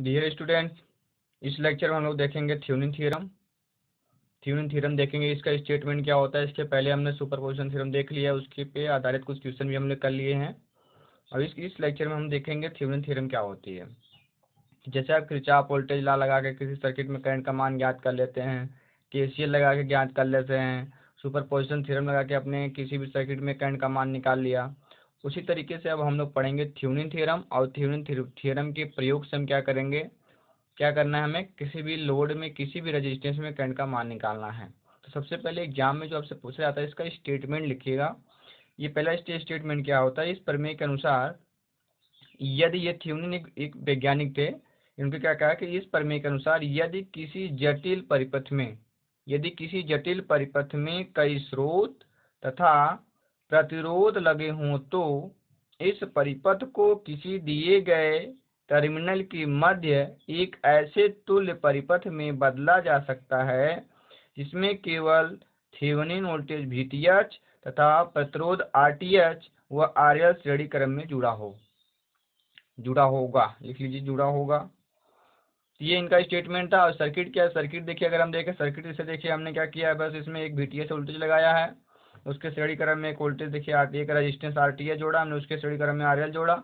dear students इस lecture में हम लोग देखेंगे थ्यूनिन थ्योरम थ्यूनिन थ्योरम देखेंगे इसका स्टेटमेंट क्या होता है इसके पहले हमने सुपरपोजिशन थ्योरम देख लिया उसके पे आधारित कुछ क्वेश्चन भी हमने कर लिए हैं अब इस इस लेक्चर में हम देखेंगे थ्यूनिन थ्योरम क्या होती है जैसे आप खिंचा वोल्टेज ला लगा के किसी सर्किट में करंट का मान ज्ञात कर लेते हैं के सी एल लगा के ज्ञात कर लेते हैं सुपरपोजिशन थ्योरम लगा के अपने किसी भी सर्किट में करंट का मान निकाल लिया उसी तरीके से अब हम लोग पढ़ेंगे थ्यूनिन थ्योरम और थ्यूनिन थ्योरम के प्रयोग से हम क्या करेंगे क्या करना है हमें किसी भी लोड में किसी भी रजिस्टेंस में करंट का मान निकालना है तो सबसे पहले एग्जाम में जो आपसे पूछा जाता है इसका स्टेटमेंट लिखिएगा ये पहला स्टेटमेंट क्या होता है इस प्रमेय के अनुसार यदि ये थ्यूनिन एक, एक वैज्ञानिक थे इनको क्या कहा कि इस प्रमेय के अनुसार यदि किसी जटिल परिपथ में यदि किसी जटिल परिपथ में कई स्रोत तथा प्रतिरोध लगे हों तो इस परिपथ को किसी दिए गए टर्मिनल के मध्य एक ऐसे तुल्य परिपथ में बदला जा सकता है जिसमें केवल थेवनिन वोल्टेज VTH तथा प्रतिरोध एच व एल श्रेणी क्रम में जुड़ा हो जुड़ा होगा लिख लीजिए जुड़ा होगा ये इनका स्टेटमेंट था और सर्किट क्या है सर्किट देखिए अगर हम देखें सर्किट इसे देखिए हमने क्या किया है बस इसमें एक वी वोल्टेज लगाया है उसके श्रेणी क्रम में एक वोल्टेज देखिए आर का रजिस्टेंस आर टी एच जोड़ा हमने उसके श्रेणी क्रम में आर एल जोड़ा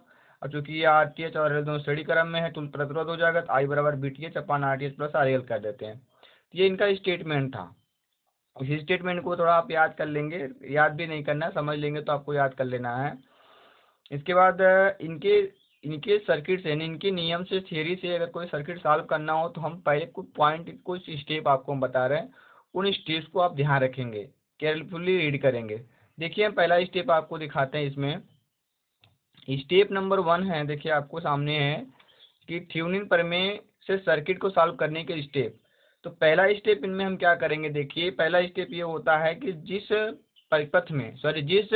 अब चूंकि ये आर टी एच और आर एल दोनों श्रेणी क्रम में है तो प्रतिरोध हो जाएगा तो आई बराबर B T H upon R T H plus R L कर देते हैं तो ये इनका स्टेटमेंट था इस स्टेटमेंट को थोड़ा आप याद कर लेंगे याद भी नहीं करना समझ लेंगे तो आपको याद कर लेना है इसके बाद इनके इनके सर्किट से इनके नियम से थेरी से अगर कोई सर्किट सॉल्व करना हो तो हम पहले कुछ पॉइंट कुछ स्टेप आपको हम बता रहे हैं उन स्टेप्स को आप ध्यान रखेंगे केयरफुली रीड करेंगे देखिए हम पहला स्टेप आपको दिखाते हैं इसमें स्टेप नंबर वन है देखिए आपको सामने है कि थ्यूनिन परमे से सर्किट को सॉल्व करने के स्टेप तो पहला स्टेप इनमें हम क्या करेंगे देखिए पहला स्टेप ये होता है कि जिस परिपथ में सॉरी जिस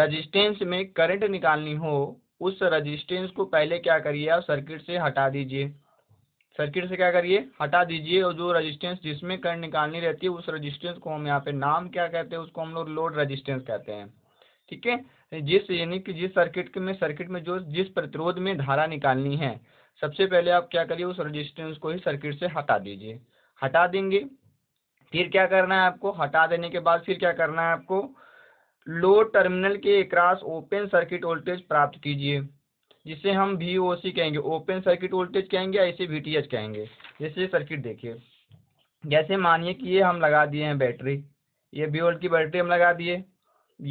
रजिस्टेंस में करंट निकालनी हो उस रजिस्टेंस को पहले क्या करिए आप सर्किट से हटा दीजिए सर्किट से क्या करिए हटा दीजिए और जो रजिस्टेंस जिसमें करंट निकालनी रहती है उस रेजिस्टेंस को हम यहाँ पे नाम क्या कहते हैं उसको हम लोग लोड रजिस्टेंस कहते हैं ठीक है जिस यानी कि जिस सर्किट के में सर्किट में जो जिस प्रतिरोध में धारा निकालनी है सबसे पहले आप क्या करिए उस रजिस्टेंस को ही सर्किट से हटा दीजिए हटा देंगे फिर क्या करना है आपको हटा देने के बाद फिर क्या करना है आपको लोड टर्मिनल के एक ओपन सर्किट वोल्टेज प्राप्त कीजिए जिसे हम वी ओ सी कहेंगे ओपन सर्किट वोल्टेज कहेंगे या इसे वी टी एच कहेंगे जैसे सर्किट देखिए जैसे मानिए कि ये हम लगा दिए हैं बैटरी ये वी वोल्ट की बैटरी हम लगा दिए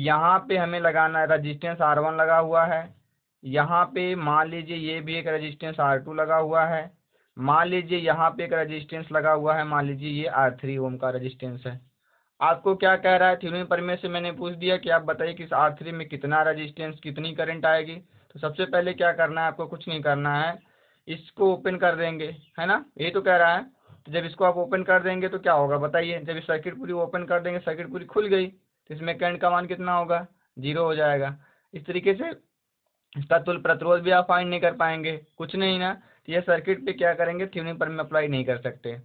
यहाँ पे हमें लगाना है रजिस्टेंस आर वन लगा हुआ है यहाँ पे मान लीजिए ये भी एक रजिस्टेंस आर टू लगा हुआ है मान लीजिए यहाँ पे एक रजिस्टेंस लगा हुआ है मान लीजिए ये आर थ्री ओम का रजिस्टेंस है आपको क्या कह रहा है थ्योरम परमे से मैंने पूछ दिया कि आप बताइए कि इस आर थ्री में कितना रजिस्टेंस कितनी करंट आएगी तो सबसे पहले क्या करना है आपको कुछ नहीं करना है इसको ओपन कर देंगे है ना यही तो कह रहा है तो जब इसको आप ओपन कर देंगे तो क्या होगा बताइए जब सर्किट पूरी ओपन कर देंगे सर्किट पूरी खुल गई तो इसमें करंट का मान कितना होगा जीरो हो जाएगा इस तरीके से इसका तुल प्रतिरोध भी आप फाइंड नहीं कर पाएंगे कुछ नहीं ना तो यह सर्किट पे क्या करेंगे थ्यूनिंग पर अप्लाई नहीं कर सकते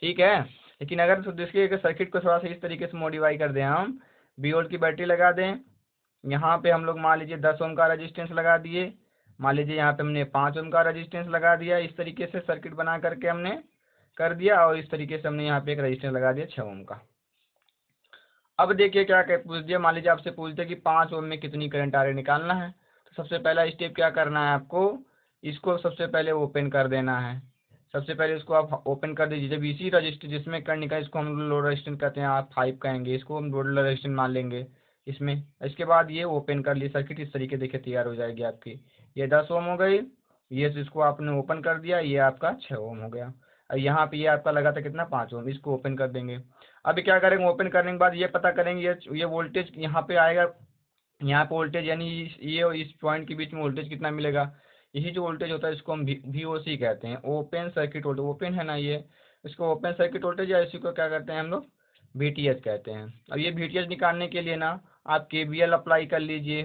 ठीक है लेकिन अगर तो सर्किट को थोड़ा सा इस तरीके से मॉडिफाई कर दें हम बी की बैटरी लगा दें यहाँ पे हम लोग मान लीजिए दस ओम का रेजिस्टेंस लगा दिए मान लीजिए यहाँ पे हमने पाँच ओम का रजिस्टेंस लगा दिया इस तरीके से सर्किट बना करके हमने कर दिया और इस तरीके से हमने यहाँ पे एक रजिस्टेंस लगा दिया छः ओम का अब देखिए क्या कह पूछ दिया मान लीजिए आपसे पूछते कि पाँच ओम में कितनी करंट आ रही निकालना है तो सबसे पहला स्टेप क्या करना है आपको इसको सबसे पहले ओपन कर देना है सबसे पहले इसको आप ओपन कर दीजिए जब इसी रजिस्टर जिसमें करंट निकाल इसको हम लोड रजिस्टेंट कहते हैं आप फाइव कहेंगे इसको हम लोड रजिस्टेंट मान लेंगे इसमें इसके बाद ये ओपन कर लिए सर्किट इस तरीके देखिए तैयार हो जाएगी आपकी ये दस ओम हो गई ये इसको आपने ओपन कर दिया ये आपका छः ओम हो गया और यहाँ पे ये आपका लगा था कितना पाँच ओम इसको ओपन कर देंगे अभी क्या करेंगे ओपन करने के बाद ये पता करेंगे ये ये वोल्टेज यहाँ पे आएगा यहाँ पे वोल्टेज यानी ये और इस पॉइंट के बीच में वोल्टेज कितना मिलेगा यही जो वोल्टेज होता है इसको हम वी ओ सी कहते हैं ओपन सर्किट वोल्टेज ओपन है ना ये इसको ओपन सर्किट वोल्टेज या इसी को क्या करते हैं हम लोग वी टी एच कहते हैं अब ये वी टी एच निकालने के लिए ना आप के बी एल अप्लाई कर लीजिए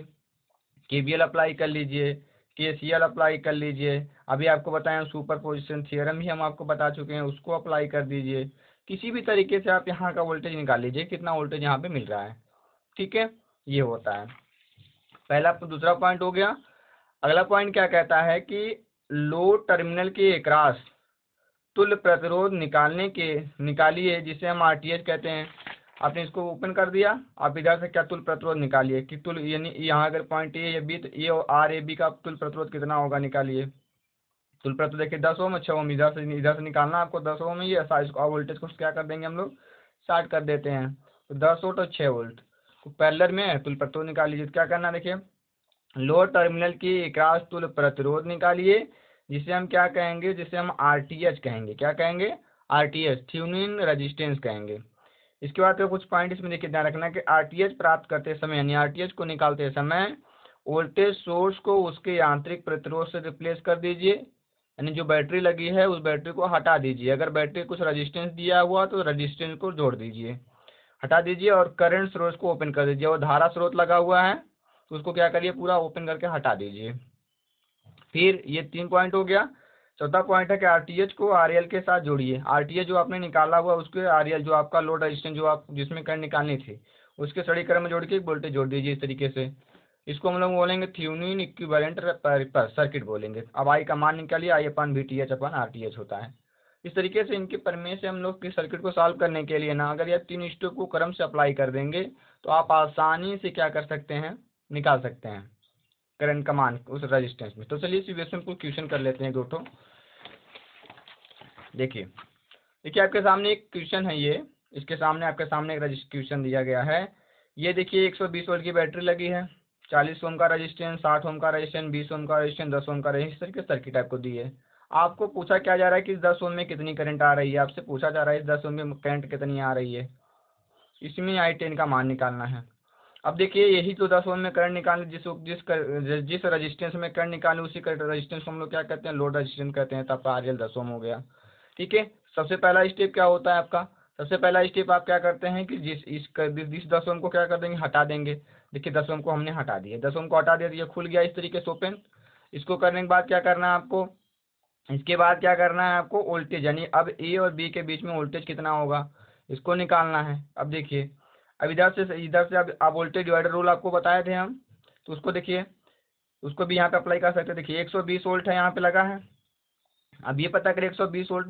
के बी एल अप्लाई कर लीजिए के सी एल अप्लाई कर लीजिए अभी आपको बताएं सुपर पोजिशन थियरम भी हम आपको बता चुके हैं उसको अप्लाई कर दीजिए किसी भी तरीके से आप यहाँ का वोल्टेज निकाल लीजिए कितना वोल्टेज यहाँ पे मिल रहा है ठीक है ये होता है पहला तो दूसरा पॉइंट हो गया अगला पॉइंट क्या कहता है कि लो टर्मिनल के एकरास तुल्य प्रतिरोध निकालने के निकालिए जिसे हम आर कहते हैं आपने इसको ओपन कर दिया आप इधर से क्या तुल प्रतिरोध निकालिए कि तुल यानी यहाँ अगर पॉइंट ए या बी तो ए आर ए बी का तुल प्रतिरोध कितना होगा निकालिए तुल प्रतिरोध देखिए दस ओम अच्छा ओम इधर से इधर से निकालना आपको दस ओम ही और वोल्टेज को क्या कर देंगे हम लोग स्टार्ट कर देते हैं तो दस वोल्ट और छः वोल्ट तो पैलर में तुल प्रतिरोध निकाल लीजिए तो क्या करना देखिए लोअर टर्मिनल की क्रॉस तुल प्रतिरोध निकालिए जिसे हम क्या कहेंगे जिसे हम आर कहेंगे क्या कहेंगे R T S Thevenin resistance कहेंगे इसके बाद कुछ पॉइंट इसमें देखिए ध्यान रखना कि आर प्राप्त करते समय यानी आर को निकालते समय वोल्टेज सोर्स को उसके यांत्रिक प्रतिरोध से रिप्लेस कर दीजिए यानी जो बैटरी लगी है उस बैटरी को हटा दीजिए अगर बैटरी कुछ रजिस्टेंस दिया हुआ तो रजिस्टेंस को जोड़ दीजिए हटा दीजिए और करंट स्रोत को ओपन कर दीजिए और धारा स्रोत लगा हुआ है तो उसको क्या करिए पूरा ओपन करके हटा दीजिए फिर ये तीन पॉइंट हो गया चौथा पॉइंट है कि आर टी एच को आर एल के साथ जोड़िए आर टी एच जो आपने निकाला हुआ उसके आर एल जो आपका लोड रजिस्टेंस जो आप जिसमें करंट निकालनी थी उसके सड़ी क्रम में जोड़ के एक वोल्टेज जोड़ दीजिए इस तरीके से इसको हम लोग बोलेंगे थ्यूनिन इक्विवेलेंट सर्किट बोलेंगे अब आई का मान निकालिए I upon B T H upon R T H होता है इस तरीके से इनके परमे से हम लोग किस सर्किट को सॉल्व करने के लिए ना अगर यह तीन स्टोक को क्रम से अप्लाई कर देंगे तो आप आसानी से क्या कर सकते हैं निकाल सकते हैं करंट का मान उस रेजिस्टेंस में तो चलिए इस इक्वेशन को क्वेश्चन कर लेते हैं दो ठो देखिए देखिए आपके सामने एक क्वेश्चन है ये इसके सामने आपके सामने एक क्वेश्चन दिया गया है ये देखिए 120 वोल्ट की बैटरी लगी है 40 ओम का रेजिस्टेंस 60 ओम का रेजिस्टेंस 20 ओम का रेजिस्टेंस 10 ओम का रजिस्टर के सर्किट आपको दी है आपको पूछा क्या जा रहा है कि इस दस ओम में कितनी करंट आ रही है आपसे पूछा जा रहा है इस दस ओम में करंट कितनी आ रही है इसमें आई टेन का मान निकालना है अब देखिए यही तो दस ओम में करंट निकालने जिस जिस कर, जिस रजिस्टेंस में करंट निकालने उसी करंट रजिस्टेंस को हम लोग क्या कहते हैं लोड रजिस्टेंस कहते हैं तब आर एल दस ओम हो गया ठीक है सबसे पहला स्टेप क्या होता है आपका सबसे पहला स्टेप आप क्या करते हैं कि जिस इस जिस दस ओम को क्या कर देंगे हटा देंगे देखिए दस ओम को हमने हटा दिया दस ओम को हटा दिया तो ये खुल गया इस तरीके से ओपन इसको करने के बाद क्या करना है आपको इसके बाद क्या करना है आपको वोल्टेज यानी अब ए और बी के बीच में वोल्टेज कितना होगा इसको निकालना है अब देखिए अब इधर से इधर से अब आप वोल्टेज डिवाइडर रूल आपको बताए थे हम तो उसको देखिए उसको भी यहाँ पे अप्लाई कर सकते हैं देखिए 120 वोल्ट है यहाँ पे लगा है अब ये पता करें 120 वोल्ट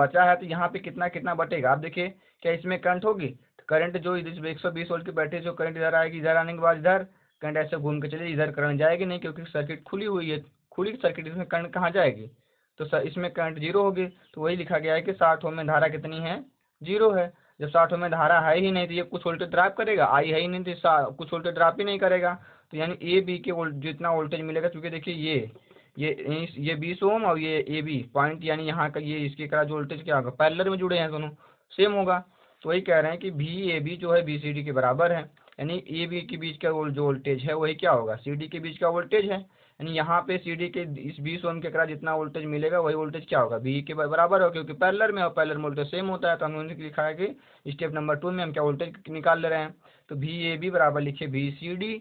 बचा है तो यहाँ पे कितना कितना बटेगा आप देखिए क्या इसमें करंट होगी तो करंट जो इधर एक सौ बीस वोल्ट की बैटरी जो करंट इधर आएगी इधर आने के बाद इधर करंट ऐसे घूम के चले इधर करंट जाएगी नहीं क्योंकि सर्किट खुली हुई है खुली सर्किट इसमें करंट कहाँ जाएगी तो सर इसमें करंट जीरो होगी तो वही लिखा गया है कि साठ ओम में धारा कितनी है जीरो है जब साठ में धारा है ही नहीं तो ये कुछ वोल्टेज ड्राप करेगा आई है ही नहीं तो कुछ वोल्टेज ड्राप ही नहीं करेगा तो यानी ए बी के वोल्ट जितना वोल्टेज मिलेगा क्योंकि देखिए ये ये ये बीस ओम और ये ए बी पॉइंट यानी यहाँ का ये इसके जो वोल्टेज क्या होगा पैलर में जुड़े हैं दोनों सेम होगा तो वही कह रहे हैं कि भी ए बी जो है बी सी डी के बराबर है यानी ए बी के बीच का जो वोल्टेज है वही क्या होगा सी डी के बीच का वोल्टेज है यानी यहाँ पे डी के इस बीस ओम के करा जितना वोल्टेज मिलेगा वही वोल्टेज क्या होगा बी के बराबर होगा क्योंकि पैलर में और पैरेलल वोल्टेज सेम होता है तो हमने लिखा है कि स्टेप नंबर टू में हम क्या वोल्टेज निकाल ले रहे हैं तो बी ए बी बराबर लिखे B C D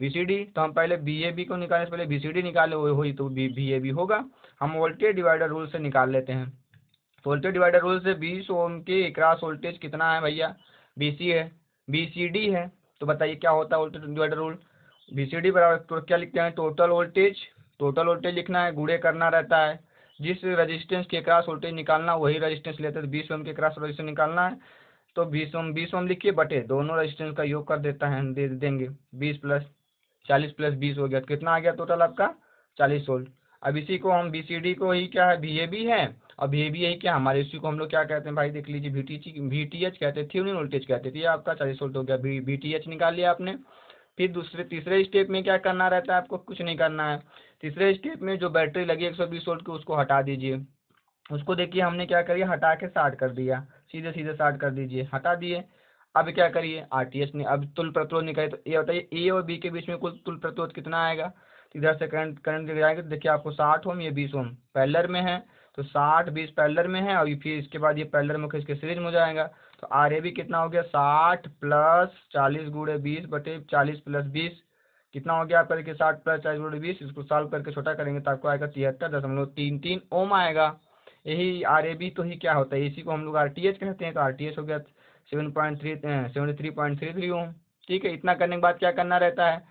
B C D तो हम पहले बी ए बी को निकालने से पहले बी सी डी निकाले हुई तो बी बी ए बी होगा हम वोल्टेज डिवाइडर रूल से निकाल लेते हैं वोल्टेज डिवाइडर रूल से बीस ओम के क्रास वोल्टेज कितना है भैया बी सी है बी सी डी है तो बताइए क्या होता है voltage divider rule V C D बराबर तो क्या लिखते हैं टोटल वोल्टेज टोटल वोल्टेज लिखना है गुड़े करना रहता है जिस रजिस्टेंस के क्रॉस वोल्टेज निकालना वही रजिस्टेंस लेते हैं तो बीस ओम के क्रॉस रजिस्टेंस निकालना है तो बीस ओम बीस ओम लिखिए बटे दोनों रजिस्टेंस का योग कर देता है दे देंगे बीस प्लस चालीस प्लस बीस हो गया तो कितना आ गया टोटल आपका चालीस वोल्ट अब इसी को हम बी सी डी को ही क्या है वी ए बी है और बी ए बी क्या हमारे इसी को हम लोग क्या कहते हैं भाई देख लीजिए V T V T H कहते हैं थ्यूनिन वोल्टेज कहते थे तो आपका चालीस वोल्ट हो गया बी टी एच निकाल लिया आपने फिर दूसरे तीसरे स्टेप में क्या करना रहता है आपको कुछ नहीं करना है तीसरे स्टेप में जो बैटरी लगी एक सौ बीस वोल्ट की उसको हटा दीजिए उसको देखिए हमने क्या करिए हटा के स्टार्ट कर दिया सीधे सीधे स्टार्ट कर दीजिए हटा दिए अब क्या करिए आर टी एस ने अब तुल प्रतिरोध निकाले तो ये बताइए ए और बी के बीच में कुल तुल प्रतिरोध कितना आएगा इधर से करंट करंट जाएंगे तो देखिए आपको साठ ओम ये बीस ओम पैलर में है तो साठ बीस पैलर में है और ये फिर इसके बाद ये पैलर में खींच सीरीज में हो जाएगा तो आर ए बी कितना हो गया साठ प्लस चालीस गुड़े बीस बटे चालीस प्लस बीस कितना हो गया आप करके साठ प्लस चालीस गुड़े बीस इसको सॉल्व करके छोटा करेंगे तो आपको आएगा तिहत्तर दशमलव तीन तीन ओम आएगा यही आर ए बी तो ही क्या होता है इसी को हम लोग आर टी एच कहते हैं तो आर टी एच हो गया seven point three seven three point three three ohm ठीक है इतना करने के बाद क्या करना रहता है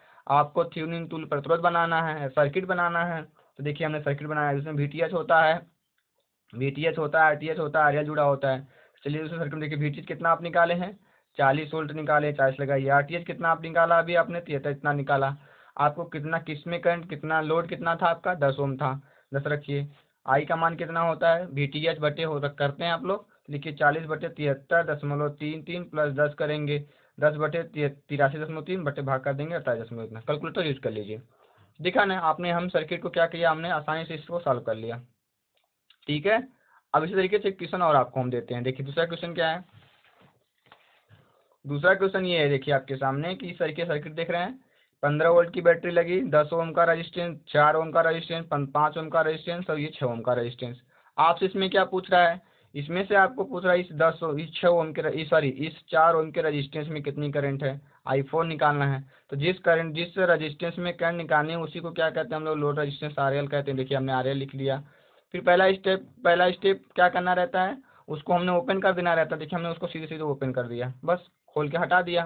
आपको थ्यूनिंग टूल प्रतिरोध बनाना है सर्किट बनाना है तो देखिए हमने सर्किट बनाया जिसमें वी टी एच होता है बी टी एच होता है आर टी एच होता है आर एल जुड़ा होता है चलिए दोस्तों सर्किट में देखिए बी टी एच कितना आप निकाले हैं चालीस वोल्ट निकाले चालीस लगाइए आर टी एच कितना आप निकाला अभी आपने तिहत्तर इतना निकाला आपको कितना किस में करंट कितना लोड कितना था आपका दस ओम था दस रखिए आई का मान कितना होता है बी टी एच बटे हो रख करते हैं आप लोग लिखिए चालीस बटे तिहत्तर दशमलव तीन तीन प्लस दस करेंगे दस बटे तिरासी दशमलव तीन बटे भाग कर देंगे अड़तालीस दशमलव इतना कैलकुलेटर यूज़ कर लीजिए दिखा ना आपने हम सर्किट को क्या किया हमने आसानी से इसको सॉल्व कर लिया ठीक है अब इसी तरीके से क्वेश्चन और आपको हम देते हैं देखिए दूसरा क्वेश्चन क्या है दूसरा क्वेश्चन ये है देखिए आपके सामने कि इस तरीके सर्किट देख रहे हैं पंद्रह वोल्ट की बैटरी लगी दस ओम का रजिस्टेंस चार ओम का रजिस्टेंस पाँच ओम का रजिस्टेंस और ये छः ओम का रजिस्टेंस आपसे इसमें क्या पूछ रहा है इसमें से आपको पूछ रहा है इस दस इस छः ओम के सॉरी इस चार ओम के रजिस्टेंस में कितनी करंट है आईफोन निकालना है तो जिस करंट जिस रजिस्टेंस में करंट निकालनी है उसी को क्या कहते हैं हम लोग लोड रजिस्टेंस आर कहते हैं देखिए हमने आर लिख लिया फिर पहला स्टेप पहला स्टेप क्या करना रहता है उसको हमने ओपन कर देना रहता है देखिए हमने उसको सीधे सीधे ओपन कर दिया बस खोल के हटा दिया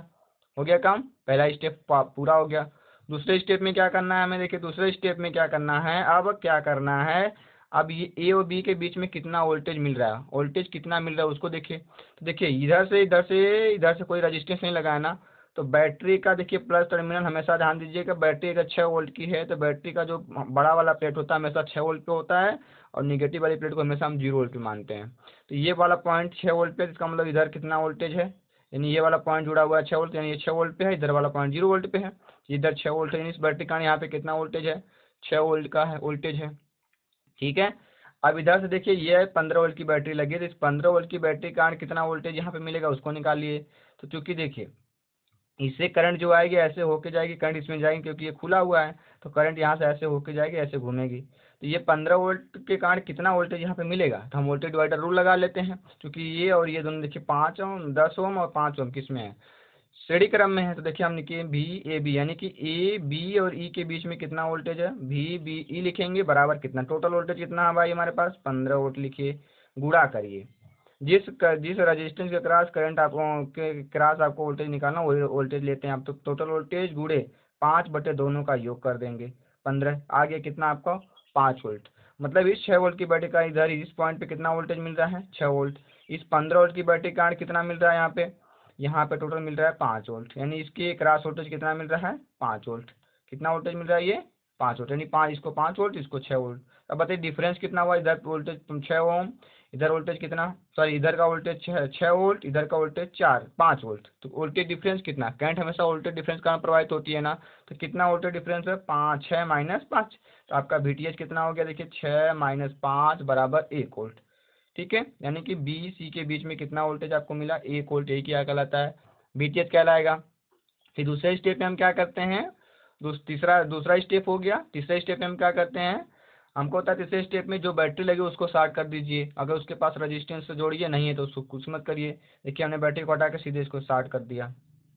हो गया काम पहला स्टेप पूरा हो गया दूसरे स्टेप में क्या करना है हमें देखिए दूसरे स्टेप में क्या करना है अब क्या करना है अब ये ए और बी के बीच में कितना वोल्टेज मिल रहा है वोल्टेज कितना मिल रहा है उसको देखिए तो देखिए इधर से इधर से इधर से कोई रजिस्टेंस नहीं लगाना तो बैटरी का देखिए प्लस टर्मिनल हमेशा ध्यान दीजिएगा बैटरी अगर छः वोल्ट की है तो बैटरी का जो बड़ा वाला प्लेट होता है हमेशा छः वोल्ट पे होता है और निगेटिव वाली प्लेट को हमेशा हम जीरो वोल्ट पे मानते हैं तो ये वाला पॉइंट छः वोल्ट पे इसका मतलब इधर कितना वोल्टेज है यानी ये वाला पॉइंट जुड़ा हुआ है छः वोल्ट यानी ये छः वोल्ट पे है इधर वाला पॉइंट जीरो वोल्ट पे है इधर छः वोल्ट यानी इस बैटरी का यहाँ पे कितना वोल्टेज है छः वोल्ट का है वोल्टेज है ठीक है अब इधर से देखिए ये पंद्रह वोल्ट की बैटरी लगी है तो इस पंद्रह वोल्ट की बैटरी कारण कितना वोल्टेज यहाँ पे मिलेगा उसको निकालिए तो चूंकि देखिए इससे करंट जो आएगी ऐसे होके जाएगी करंट इसमें जाएगी क्योंकि ये खुला हुआ है तो करंट यहाँ से ऐसे होके जाएगी ऐसे घूमेगी तो ये पंद्रह वोल्ट के कारण कितना वोल्टेज यहाँ पे मिलेगा तो हम वोल्टेज डिवाइडर रूल लगा लेते हैं क्योंकि ये और ये दोनों देखिए पाँच ओम दस ओम और पाँच ओम किस में है श्रेणी क्रम में है तो देखिए हम लिखिए भी ए बी यानी कि ए बी और ई e के बीच में कितना वोल्टेज है भी बी ई लिखेंगे बराबर कितना टोटल वोल्टेज कितना है भाई हमारे पास पंद्रह वोल्ट लिखिए गुड़ा करिए जिस जिस रजिस्टेंस के क्रॉस करंट आपको के क्रॉस आपको वोल्टेज निकालना वही वोल्टेज लेते हैं आप तो टोटल वोल्टेज गुड़े पाँच बटे दोनों का योग कर देंगे पंद्रह आगे कितना आपका पाँच वोल्ट मतलब इस छः वोल्ट की बैटरी का इधर इस पॉइंट पे कितना वोल्टेज मिल रहा है छः वोल्ट इस पंद्रह वोल्ट की बैटरी कार्ड कितना मिल रहा है यहाँ पे यहाँ पे टोटल मिल रहा है पाँच वोल्ट यानी इसकी क्रॉस वोल्टेज कितना मिल रहा है पाँच वोल्ट कितना वोल्टेज मिल रहा है ये पाँच वोल्ट यानी पाँच इसको पाँच वोल्ट इसको छः वोल्ट अब बताइए डिफरेंस कितना हुआ इधर वोल्टेज छः ओम इधर वोल्टेज कितना सॉरी इधर का वोल्टेज छः छः वोल्ट इधर का वोल्टेज चार पाँच वोल्ट तो वोल्टेज डिफरेंस कितना कैंट हमेशा वोल्टेज डिफरेंस कहाँ प्रभावित होती है ना तो कितना वोल्टेज डिफरेंस है पाँच छः माइनस पाँच तो आपका वी कितना हो गया देखिए छः माइनस पाँच बराबर एक वोल्ट ठीक है यानी कि बी सी के बीच में कितना वोल्टेज आपको मिला एक वोल्ट यही क्या कहलाता है बी टी एच कहलाएगा फिर दूसरे स्टेप में हम क्या करते हैं तीसरा दूसरा स्टेप हो गया तीसरे स्टेप में हम क्या करते हैं हमको होता तीसरे तो स्टेप में जो बैटरी लगी उसको शार्ट कर दीजिए अगर उसके पास रजिस्टेंस जोड़िए नहीं है तो उसको कुछ मत करिए देखिए हमने बैटरी को हटा के सीधे इसको शार्ट कर दिया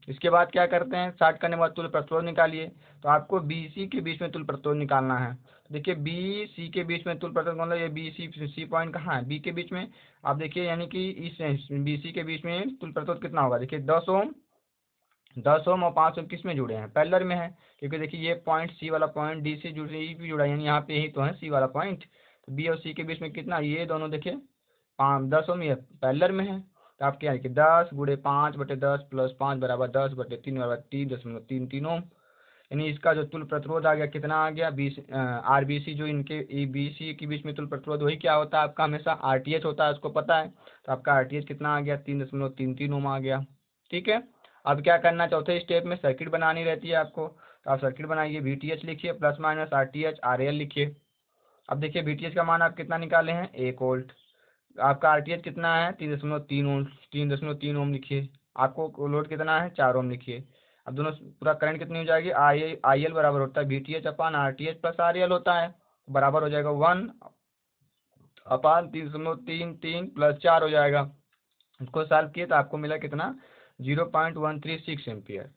इसके बाद क्या करते हैं शार्ट करने के बाद तुल प्रतिरोध निकालिए तो आपको बी सी के बीच में तुल प्रतिरोध निकालना है देखिए बी सी के बीच में तुल प्रतिरोध मतलब ये बी सी सी पॉइंट कहाँ है बी के बीच में आप देखिए यानी कि इस बी सी के बीच में तुल प्रतिरोध कितना होगा देखिए दस ओम दस ओम और पाँच ओम किस में जुड़े हैं पैलर में है क्योंकि देखिए ये पॉइंट सी वाला पॉइंट डी से जुड़े रही e भी जुड़ा है यानी यहाँ पे ही तो है सी वाला पॉइंट तो बी और सी के बीच में कितना ये दोनों देखिए पाँच दस ओम ये पैलर में है तो आप क्या देखिए दस गुड़े पाँच बटे दस प्लस पाँच बराबर दस बटे तीन बराबर तीन दशमलव मतलब तीन तीन ओम यानी इसका जो तुल प्रतिरोध आ गया कितना आ गया बी आर बी सी जो इनके ई बी सी के बीच में तुल प्रतिरोध वही क्या होता है आपका हमेशा आर टी एच होता है उसको पता है तो आपका आर टी एच कितना आ गया तीन दशमलव तीन तीन ओम आ गया ठीक है अब क्या करना चौथे स्टेप में सर्किट बनानी रहती है आपको तो आप सर्किट बनाइए वी टी एच लिखिए plus minus R T H R L लिखिए अब देखिए वी टी एच का मान आप कितना निकाले हैं एक वोल्ट आपका आर टी एच कितना है तीन दशमलव तीन ओम तीन दशमलव तीन ओम लिखिए आपको लोड कितना है चार ओम लिखिए अब दोनों पूरा करंट कितनी हो जाएगी आई आई एल बराबर होता है V T H upon R T H plus R L होता है बराबर हो जाएगा वन अपान तीन दशमलव तीन तीन प्लस चार हो जाएगा इसको सॉल्व किए तो आपको मिला कितना zero point one three six ampere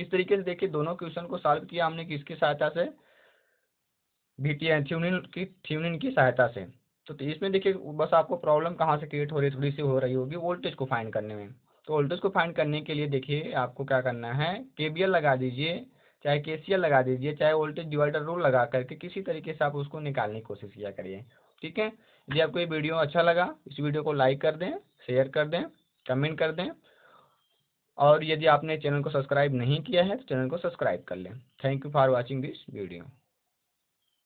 इस तरीके से देखिए दोनों क्वेश्चन को सॉल्व किया हमने किसकी सहायता से वी टी थ्यूनिन की थ्यूनिन की सहायता से तो, इसमें देखिए बस आपको प्रॉब्लम कहाँ से क्रिएट हो रही थोड़ी सी हो रही होगी वोल्टेज को फाइंड करने में तो वोल्टेज को फाइंड करने के लिए देखिए आपको क्या करना है के लगा दीजिए चाहे के लगा दीजिए चाहे वोल्टेज डिवाइडर रूल लगा करके किसी तरीके से आप उसको निकालने की कोशिश किया करिए ठीक है यदि आपको ये वीडियो अच्छा लगा इस वीडियो को लाइक कर दें शेयर कर दें कमेंट कर दें और यदि आपने चैनल को सब्सक्राइब नहीं किया है तो चैनल को सब्सक्राइब कर लें thank you for watching this video